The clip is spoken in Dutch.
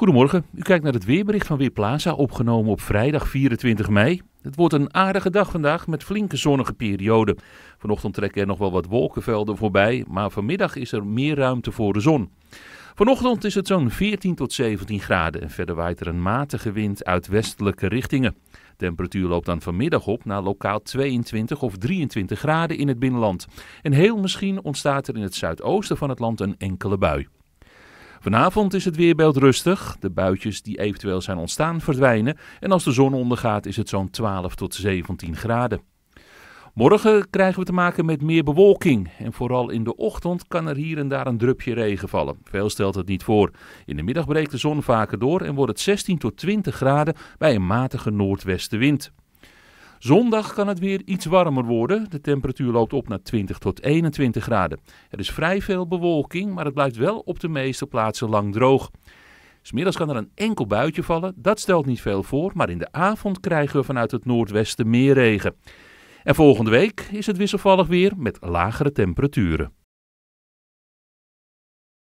Goedemorgen, u kijkt naar het weerbericht van Weerplaza, opgenomen op vrijdag 24 mei. Het wordt een aardige dag vandaag met flinke zonnige perioden. Vanochtend trekken er nog wel wat wolkenvelden voorbij, maar vanmiddag is er meer ruimte voor de zon. Vanochtend is het zo'n 14 tot 17 graden en verder waait er een matige wind uit westelijke richtingen. De temperatuur loopt dan vanmiddag op naar lokaal 22 of 23 graden in het binnenland. En heel misschien ontstaat er in het zuidoosten van het land een enkele bui. Vanavond is het weerbeeld rustig. De buitjes die eventueel zijn ontstaan verdwijnen. En als de zon ondergaat is het zo'n 12 tot 17 graden. Morgen krijgen we te maken met meer bewolking. En vooral in de ochtend kan er hier en daar een drupje regen vallen. Veel stelt het niet voor. In de middag breekt de zon vaker door en wordt het 16 tot 20 graden bij een matige noordwestenwind. Zondag kan het weer iets warmer worden. De temperatuur loopt op naar 20 tot 21 graden. Er is vrij veel bewolking, maar het blijft wel op de meeste plaatsen lang droog. Smiddags kan er een enkel buitje vallen. Dat stelt niet veel voor, maar in de avond krijgen we vanuit het noordwesten meer regen. En volgende week is het wisselvallig weer met lagere temperaturen.